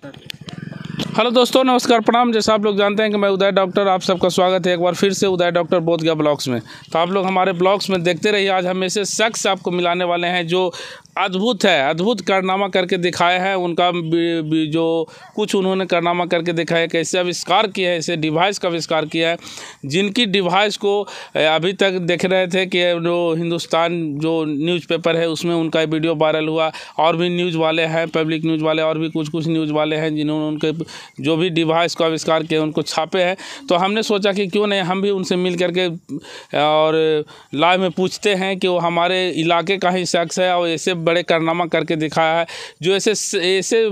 আপনাকে हेलो दोस्तों नमस्कार प्रणाम जैसा आप लोग जानते हैं कि मैं उदय डॉक्टर आप सबका स्वागत है एक बार फिर से उदय डॉक्टर बोध गया ब्लॉग्स में तो आप लोग हमारे ब्लॉग्स में देखते रहिए आज हम ऐसे शख्स आपको मिलाने वाले हैं जो अद्भुत है अद्भुत कारनामा करके दिखाए हैं उनका भी, भी जो कुछ उन्होंने कारनामा करके दिखाया है कैसे आविष्कार किया है ऐसे डिवाइस का आविष्कार किया है जिनकी डिवाइस को अभी तक देख रहे थे कि जो हिंदुस्तान जो न्यूज़पेपर है उसमें उनका वीडियो वायरल हुआ और भी न्यूज़ वाले हैं पब्लिक न्यूज़ वाले और भी कुछ कुछ न्यूज़ वाले हैं जिन्होंने उनके जो भी डिवाइस को आविष्कार किए उनको छापे हैं तो हमने सोचा कि क्यों नहीं हम भी उनसे मिल करके और लाइव में पूछते हैं कि वो हमारे इलाके का ही शख्स है और ऐसे बड़े कारनामा करके दिखाया है जो ऐसे ऐसे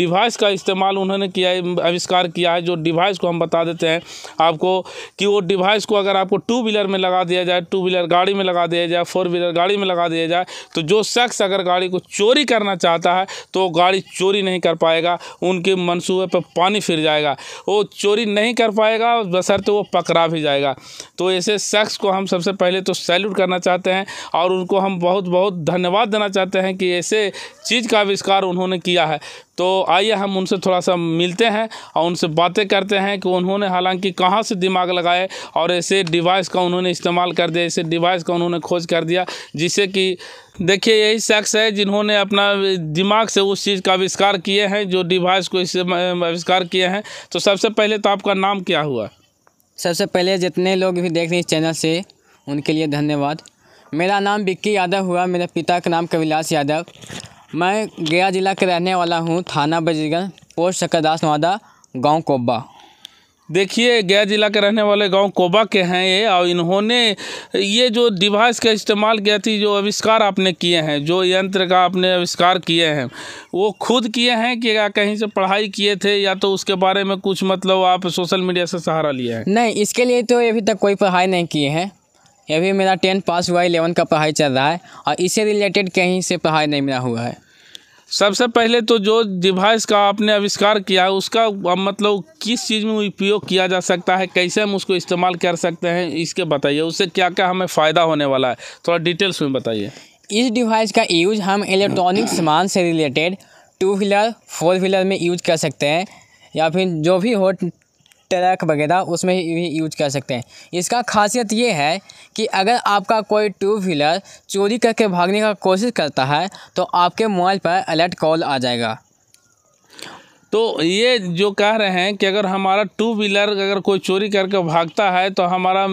डिवाइस का इस्तेमाल उन्होंने किया आविष्कार किया है जो डिवाइस को हम बता देते हैं आपको कि वो डिवाइस को अगर आपको टू व्हीलर में लगा दिया जाए टू व्हीलर गाड़ी में लगा दिया जाए फोर व्हीलर गाड़ी में लगा दिया जाए तो जो शख्स अगर गाड़ी को चोरी करना चाहता है तो गाड़ी चोरी नहीं कर पाएगा उनके मनसूबे पर पानी फिर जाएगा वो चोरी नहीं कर पाएगा बसर तो वो पकड़ा भी जाएगा तो ऐसे शख्स को हम सबसे पहले तो सैल्यूट करना चाहते हैं और उनको हम बहुत बहुत धन्यवाद देना चाहते हैं कि ऐसे चीज़ का आविष्कार उन्होंने किया है तो आइए हम उनसे थोड़ा सा मिलते हैं और उनसे बातें करते हैं कि उन्होंने हालांकि कहाँ से दिमाग लगाए और ऐसे डिवाइस का उन्होंने इस्तेमाल कर दिया ऐसे डिवाइस का उन्होंने खोज कर दिया जिससे कि देखिए यही शख्स है जिन्होंने अपना दिमाग से उस चीज़ का आविष्कार किए हैं जो डिवाइस को इससे आविष्कार किए हैं तो सबसे पहले तो आपका नाम क्या हुआ सबसे पहले जितने लोग भी देख रहे हैं इस चैनल से उनके लिए धन्यवाद मेरा नाम बिक्की यादव हुआ मेरे पिता का नाम कविलास यादव मैं गया ज़िला के रहने वाला हूँ थाना बजरगंज पोस्ट सकरदास नवादा गाँव कोब्बा देखिए गया ज़िला के रहने वाले गांव कोबा के हैं ये और इन्होंने ये जो डिवाइस का इस्तेमाल किया थी जो आविष्कार आपने किए हैं जो यंत्र का आपने आविष्कार किए हैं वो खुद किए हैं कि या कहीं से पढ़ाई किए थे या तो उसके बारे में कुछ मतलब आप सोशल मीडिया से सहारा लिए हैं नहीं इसके लिए तो अभी तक कोई पढ़ाई नहीं किए हैं अभी मेरा टेंथ पास हुआ है इलेवन का पढ़ाई चल रहा है और इससे रिलेटेड कहीं से पढ़ाई नहीं मिला हुआ है सबसे पहले तो जो डिवाइस का आपने आविष्कार किया उसका मतलब किस चीज़ में उपयोग किया जा सकता है कैसे हम उसको इस्तेमाल कर सकते हैं इसके बताइए उससे क्या क्या हमें फ़ायदा होने वाला है थोड़ा डिटेल्स में बताइए इस डिवाइस का यूज हम इलेक्ट्रॉनिक सामान से related two wheeler four wheeler में यूज कर सकते हैं या फिर जो भी हो ट्रक वगैरह उसमें भी यूज कर सकते हैं इसका खासियत ये है कि अगर आपका कोई टू व्हीलर चोरी करके भागने का कोशिश करता है तो आपके मोबाइल पर अलर्ट कॉल आ जाएगा तो ये जो कह रहे हैं कि अगर हमारा टू व्हीलर अगर कोई चोरी करके भागता है तो हमारा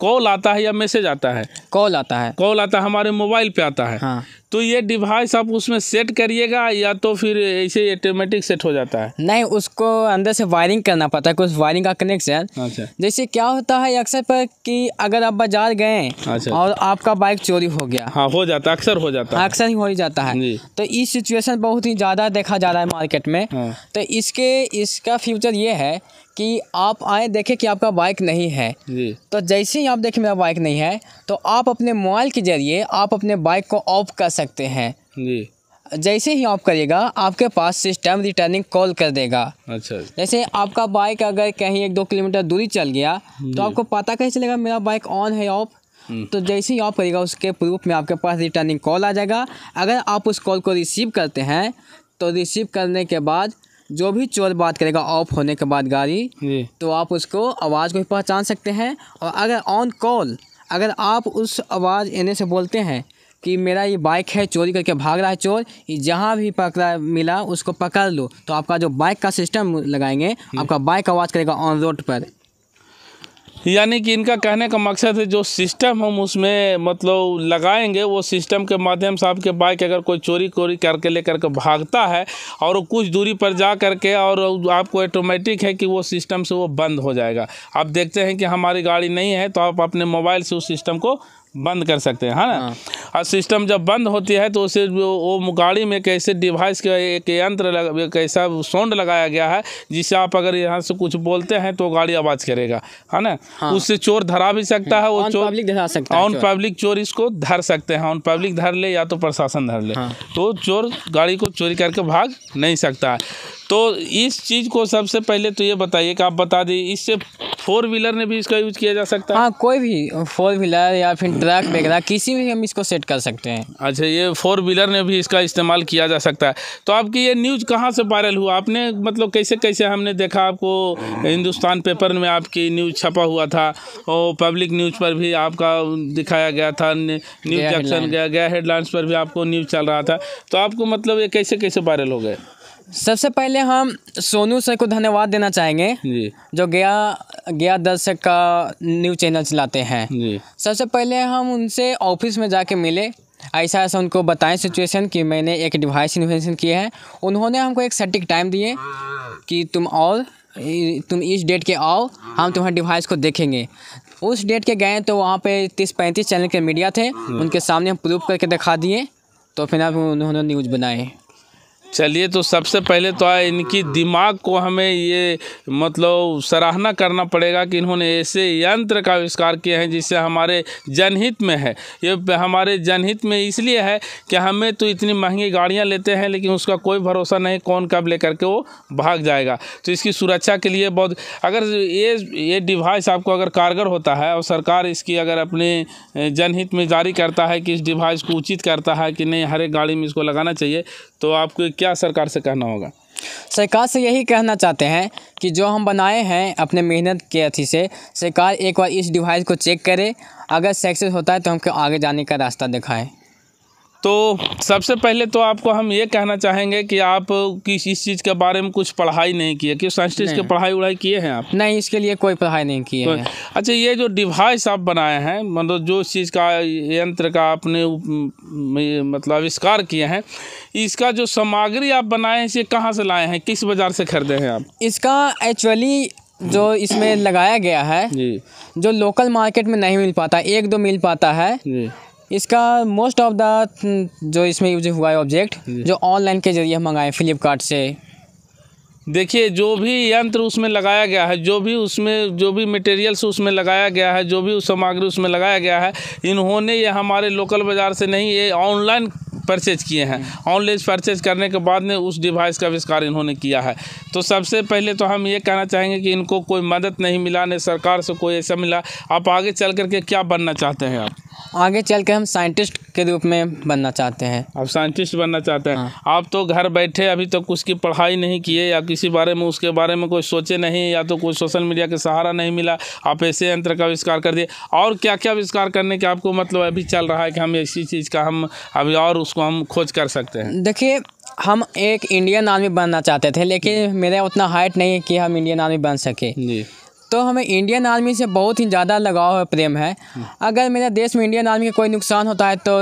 कॉल आता है या मैसेज आता है कॉल आता है कॉल आता है हमारे मोबाइल पे आता है हाँ तो ये डिवाइस आप उसमें सेट करिएगा या तो फिर ऐसे ऑटोमेटिक सेट हो जाता है नहीं उसको अंदर से वायरिंग करना पड़ता है कुछ वायरिंग का कनेक्शन अच्छा जैसे क्या होता है अक्सर पर कि अगर आप बाजार गए अच्छा और आपका बाइक चोरी हो गया हाँ हो जाता है अक्सर हो जाता है हाँ, अक्सर ही हो ही जाता है तो इस सिचुएशन बहुत ही ज़्यादा देखा जा रहा है मार्केट में हाँ। तो इसके इसका फ्यूचर ये है कि आप आए देखें कि आपका बाइक नहीं है तो जैसे ही आप देखें मेरा बाइक नहीं है तो आप अपने मोबाइल के ज़रिए आप अपने बाइक को ऑफ कर सकते हैं जी जैसे ही ऑफ करिएगा आपके पास सिस्टम रिटर्निंग कॉल कर देगा अच्छा जैसे आपका बाइक अगर कहीं एक दो किलोमीटर दूरी चल गया तो आपको पता कैसे चलेगा मेरा बाइक ऑन है ऑफ हम्म। तो जैसे ही ऑफ करेगा उसके प्रूफ में आपके पास रिटर्निंग कॉल आ जाएगा अगर आप उस कॉल को रिसीव करते हैं तो रिसीव करने के बाद जो भी चोर बात करेगा ऑफ होने के बाद गाड़ी तो आप उसको आवाज़ को भी पहचान सकते हैं और अगर ऑन कॉल अगर आप उस आवाज़ एने से बोलते हैं कि मेरा ये बाइक है चोरी करके भाग रहा है चोर जहाँ भी पकड़ा मिला उसको पकड़ लो तो आपका जो बाइक का सिस्टम लगाएंगे आपका बाइक आवाज़ करेगा ऑन रोड पर यानी कि इनका कहने का मकसद है जो सिस्टम हम उसमें मतलब लगाएंगे वो सिस्टम के माध्यम से आपके बाइक अगर कोई चोरी कोरी करके लेकर के भागता है और कुछ दूरी पर जा करके और आपको ऑटोमेटिक है कि वो सिस्टम से वो बंद हो जाएगा आप देखते हैं कि हमारी गाड़ी नहीं है तो आप अपने मोबाइल से उस सिस्टम को बंद कर सकते हैं है ना हाँ। और सिस्टम जब बंद होती है तो उसे वो गाड़ी में कैसे डिवाइस का एक यंत्र कैसा साउंड सोंड लगाया गया है जिसे आप अगर यहाँ से कुछ बोलते हैं तो गाड़ी आवाज़ करेगा है ना हाँ। उससे चोर धरा भी सकता है वो हाँ, चोर पब्लिक धरा सकता ऑन पब्लिक चोर इसको धर सकते हैं ऑन पब्लिक धर ले या तो प्रशासन धर ले हाँ। तो चोर गाड़ी को चोरी करके भाग नहीं सकता है तो इस चीज़ को सबसे पहले तो ये बताइए कि आप बता दें इससे फोर व्हीलर ने भी इसका यूज किया जा सकता है हाँ कोई भी फोर व्हीलर या फिर ट्रक वगैरह किसी भी हम इसको सेट कर सकते हैं अच्छा ये फोर व्हीलर में भी इसका इस्तेमाल किया जा सकता है तो आपकी ये न्यूज़ कहाँ से वायरल हुआ आपने मतलब कैसे कैसे हमने देखा आपको हिंदुस्तान पेपर में आपकी न्यूज़ छपा हुआ था और पब्लिक न्यूज़ पर भी आपका दिखाया गया था न्यूज़ जंक्शन गया गया हेडलाइंस पर भी आपको न्यूज़ चल रहा था तो आपको मतलब ये कैसे कैसे वायरल हो गए सबसे पहले हम सोनू सर को धन्यवाद देना चाहेंगे जी जो गया गया दर्शक का न्यूज़ चैनल चलाते हैं जी सबसे पहले हम उनसे ऑफिस में जाके मिले ऐसा ऐसा उनको बताएं सिचुएशन कि मैंने एक डिवाइस इन्वेंशन किया है उन्होंने हमको एक सटीक टाइम दिए कि तुम और तुम इस डेट के आओ हम तुम्हारे डिवाइस को देखेंगे उस डेट के गए तो वहाँ पे तीस पैंतीस चैनल के मीडिया थे उनके सामने हम प्रूफ करके दिखा दिए तो फिर अब उन्होंने न्यूज़ बनाए चलिए तो सबसे पहले तो इनकी दिमाग को हमें ये मतलब सराहना करना पड़ेगा कि इन्होंने ऐसे यंत्र का आविष्कार किए हैं जिससे हमारे जनहित में है ये हमारे जनहित में इसलिए है कि हमें तो इतनी महंगी गाड़ियाँ लेते हैं लेकिन उसका कोई भरोसा नहीं कौन कब ले करके वो भाग जाएगा तो इसकी सुरक्षा के लिए बहुत अगर ये ये डिवाइस आपको अगर कारगर होता है और सरकार इसकी अगर अपने जनहित में जारी करता है कि इस डिवाइस को उचित करता है कि नहीं हर एक गाड़ी में इसको लगाना चाहिए तो आपको क्या सरकार से कहना होगा सरकार से यही कहना चाहते हैं कि जो हम बनाए हैं अपने मेहनत के अथी से सरकार एक बार इस डिवाइस को चेक करे अगर सक्सेस होता है तो हमको आगे जाने का रास्ता दिखाएँ तो सबसे पहले तो आपको हम ये कहना चाहेंगे कि आप किस इस चीज़ के बारे में कुछ पढ़ाई नहीं किए क्यों साइंस के पढ़ाई उड़ाई किए हैं आप नहीं इसके लिए कोई पढ़ाई नहीं किए तो, अच्छा ये जो डिवाइस आप बनाए हैं मतलब जो इस चीज़ का यंत्र का आपने मतलब आविष्कार किए हैं इसका जो सामग्री आप बनाए हैं इसे कहाँ से लाए हैं किस बाज़ार से खरीदे हैं आप इसका एक्चुअली जो इसमें लगाया गया है जो लोकल मार्केट में नहीं मिल पाता एक दो मिल पाता है इसका मोस्ट ऑफ द जो इसमें यूज हुआ है ऑब्जेक्ट जो ऑनलाइन के जरिए मंगाए फ्लिपकार्ट से देखिए जो भी यंत्र उसमें लगाया गया है जो भी उसमें जो भी मटेरियल्स उसमें लगाया गया है जो भी उस सामग्री उसमें लगाया गया है इन्होंने ये हमारे लोकल बाज़ार से नहीं ये ऑनलाइन परचेज किए हैं ऑनलाइन परचेज करने के बाद में उस डिवाइस का आविष्कार इन्होंने किया है तो सबसे पहले तो हम ये कहना चाहेंगे कि इनको कोई मदद नहीं मिला न सरकार से कोई ऐसा मिला आप आगे चल करके क्या बनना चाहते हैं आप आगे चल के हम साइंटिस्ट के रूप में बनना चाहते हैं आप साइंटिस्ट बनना चाहते हैं हाँ। आप तो घर बैठे अभी तक तो उसकी पढ़ाई नहीं किए या किसी बारे में उसके बारे में कोई सोचे नहीं या तो कोई सोशल मीडिया के सहारा नहीं मिला आप ऐसे यंत्र का आविष्कार कर दिए और क्या क्या आविष्कार करने के आपको मतलब अभी चल रहा है कि हम इसी चीज़ का हम अभी और उसको हम खोज कर सकते हैं देखिए हम एक इंडियन आर्मी बनना चाहते थे लेकिन मेरा उतना हाइट नहीं है कि हम इंडियन आर्मी बन सके जी तो हमें इंडियन आर्मी से बहुत ही ज़्यादा लगाव है प्रेम है अगर मेरे देश में इंडियन आर्मी का कोई नुकसान होता है तो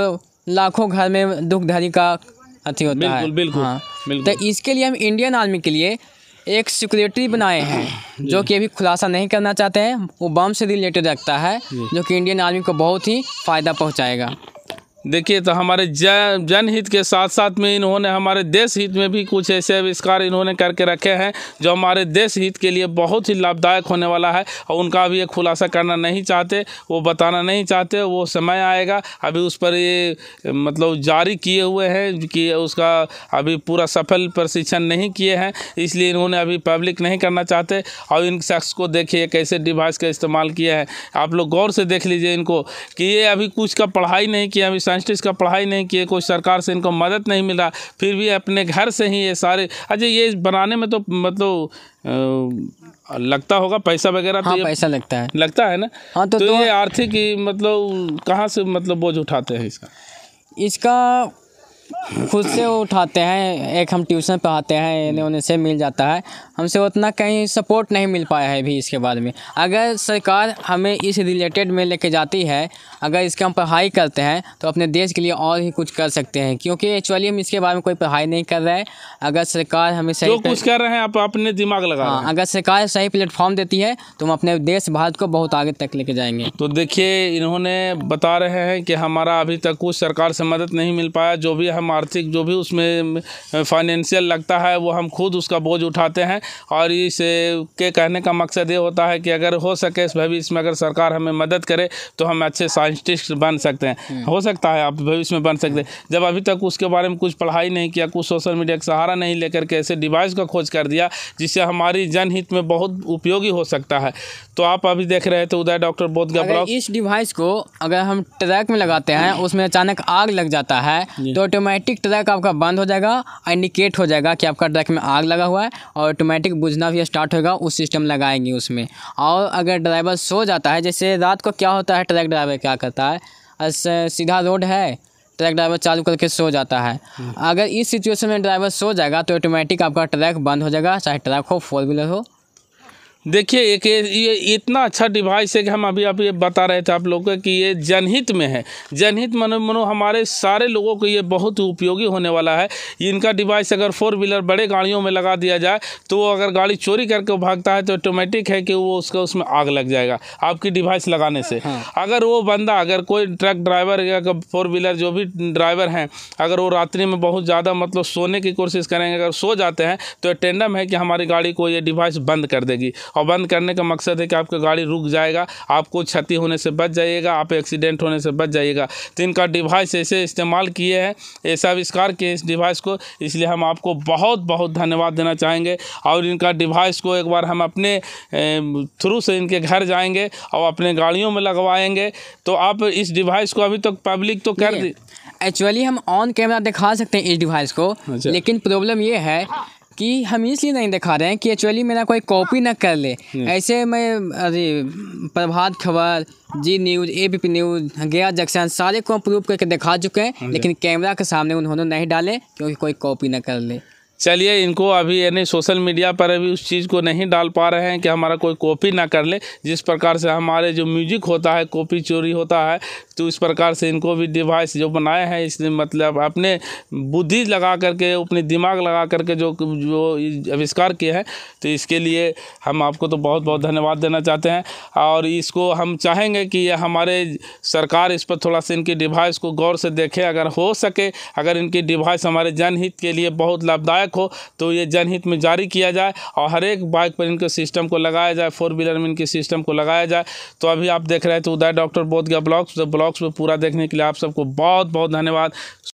लाखों घर में दुख दुखधरी का अथी होता बिल्कुल, है बिल्कुल, हाँ बिल्कुल। तो इसके लिए हम इंडियन आर्मी के लिए एक सिक्योरिटी बनाए हैं जो कि अभी खुलासा नहीं करना चाहते हैं वो बम से रिलेटेड रखता है जो कि इंडियन आर्मी को बहुत ही फ़ायदा पहुँचाएगा देखिए तो हमारे जन जनहित के साथ साथ में इन्होंने हमारे देश हित में भी कुछ ऐसे आविष्कार इन्होंने करके रखे हैं जो हमारे देश हित के लिए बहुत ही लाभदायक होने वाला है और उनका अभी ये खुलासा करना नहीं चाहते वो बताना नहीं चाहते वो समय आएगा अभी उस पर ये मतलब जारी किए हुए हैं कि उसका अभी पूरा सफल प्रशिक्षण नहीं किए हैं इसलिए इन्होंने अभी पब्लिक नहीं करना चाहते और इन शख्स को देखिए कैसे डिवाइस का इस्तेमाल किया है आप लोग गौर से देख लीजिए इनको कि ये अभी कुछ का पढ़ाई नहीं किया अभी साइंटिस्ट का पढ़ाई नहीं किए कोई सरकार से इनको मदद नहीं मिला फिर भी अपने घर से ही ये सारे अच्छा ये बनाने में तो मतलब लगता होगा पैसा वगैरह तो हाँ, तो पैसा लगता है लगता है ना हाँ तो, तो, तो ये आर्थिक मतलब कहाँ से मतलब बोझ उठाते हैं इसका इसका खुद से उठाते हैं एक हम ट्यूशन पढ़ाते हैं इन्हें उन्हें से मिल जाता है हमसे उतना कहीं सपोर्ट नहीं मिल पाया है अभी इसके बाद में अगर सरकार हमें इस रिलेटेड में लेके जाती है अगर इसका हम पढ़ाई करते हैं तो अपने देश के लिए और ही कुछ कर सकते हैं क्योंकि एक्चुअली हम इसके बारे में कोई पढ़ाई नहीं कर रहे हैं अगर सरकार हमें सही कुछ कर रहे हैं आप अपने दिमाग लगा हाँ अगर सरकार सही प्लेटफॉर्म देती है तो हम अपने देश भारत को बहुत आगे तक लेके जाएंगे तो देखिए इन्होंने बता रहे हैं कि हमारा अभी तक कुछ सरकार से मदद नहीं मिल पाया जो भी हम आर्थिक जो भी उसमें फाइनेंशियल लगता है वो हम खुद उसका बोझ उठाते हैं और इस के कहने का मकसद ये होता है कि अगर हो सके भविष्य में अगर सरकार हमें मदद करे तो हम अच्छे साइंटिस्ट बन सकते हैं हम्म। हो सकता है आप भविष्य में बन सकते हैं हम्म। जब अभी तक उसके बारे में कुछ पढ़ाई नहीं किया कुछ सोशल मीडिया का सहारा नहीं लेकर के ऐसे डिवाइस का खोज कर दिया जिससे हमारी जनहित में बहुत उपयोगी हो सकता है तो आप अभी देख रहे थे तो उदय डॉक्टर बोध का इस डिवाइस को अगर हम ट्रैक में लगाते हैं हम्म। उसमें अचानक आग लग जाता है तो ऑटोमेटिक ट्रैक आपका बंद हो जाएगा इंडिकेट हो जाएगा कि आपका ट्रैक में आग लगा हुआ है और ऑटोमेटिक ऑटोमेटिक बुझना भी स्टार्ट होगा उस सिस्टम लगाएंगे उसमें और अगर ड्राइवर सो जाता है जैसे रात को क्या होता है ट्रक ड्राइवर क्या करता है सीधा रोड है ट्रैक ड्राइवर चालू करके सो जाता है हम्म। अगर इस सिचुएशन में ड्राइवर सो जाएगा तो ऑटोमेटिक आपका ट्रैक बंद हो जाएगा चाहे ट्रैक हो फोर व्हीलर हो देखिए एक ये इतना अच्छा डिवाइस है कि हम अभी आप ये बता रहे थे आप लोगों को कि ये जनहित में है जनहित मनो मनो हमारे सारे लोगों को ये बहुत उपयोगी होने वाला है इनका डिवाइस अगर फोर व्हीलर बड़े गाड़ियों में लगा दिया जाए तो वो अगर गाड़ी चोरी करके भागता है तो ऑटोमेटिक है कि वो उसका उसमें आग लग जाएगा आपकी डिवाइस लगाने से हाँ। अगर वो बंदा अगर कोई ट्रक ड्राइवर या फोर व्हीलर जो भी ड्राइवर हैं अगर वो रात्रि में बहुत ज़्यादा मतलब सोने की कोशिश करेंगे अगर सो जाते हैं तो टेंडम है कि हमारी गाड़ी को ये डिवाइस बंद कर देगी और बंद करने का मकसद है कि आपका गाड़ी रुक जाएगा आपको क्षति होने से बच जाइएगा आप एक्सीडेंट होने से बच जाइएगा तो इनका डिवाइस ऐसे इस्तेमाल किए हैं ऐसा आविष्कार किए इस डिवाइस को इसलिए हम आपको बहुत बहुत धन्यवाद देना चाहेंगे और इनका डिवाइस को एक बार हम अपने थ्रू से इनके घर जाएंगे और अपने गाड़ियों में लगवाएंगे तो आप इस डिवाइस को अभी तक तो पब्लिक तो कर दी एक्चुअली हम ऑन कैमरा दिखा सकते हैं इस डिवाइस को अच्छा। लेकिन प्रॉब्लम ये है कि हम इसलिए नहीं दिखा रहे हैं कि एक्चुअली मेरा कोई कॉपी ना कर ले ऐसे मैं अरे Prabhat Khabar Zee news A B P news Gaya junction सारे को प्रूव करके दिखा चुके हैं लेकिन कैमरा के सामने उन्होंने नहीं डाले क्योंकि कोई कॉपी ना कर ले चलिए इनको अभी यानी सोशल मीडिया पर अभी उस चीज़ को नहीं डाल पा रहे हैं कि हमारा कोई कॉपी ना कर ले जिस प्रकार से हमारे जो म्यूजिक होता है कॉपी चोरी होता है तो इस प्रकार से इनको भी डिवाइस जो बनाए हैं इसने मतलब अपने बुद्धि लगा करके अपने दिमाग लगा करके जो जो आविष्कार किए हैं तो इसके लिए हम आपको तो बहुत बहुत धन्यवाद देना चाहते हैं और इसको हम चाहेंगे कि हमारे सरकार इस पर थोड़ा सा इनकी डिवाइस को गौर से देखे अगर हो सके अगर इनकी डिवाइस हमारे जनहित के लिए बहुत लाभदायक बाइक हो तो ये जनहित में जारी किया जाए और हर एक बाइक पर इनके सिस्टम को लगाया जाए फोर व्हीलर में इनके सिस्टम को लगाया जाए तो अभी आप देख रहे थे तो उदय डॉक्टर बोध गया ब्लॉग्स तो ब्लॉग्स में पूरा देखने के लिए आप सबको बहुत बहुत धन्यवाद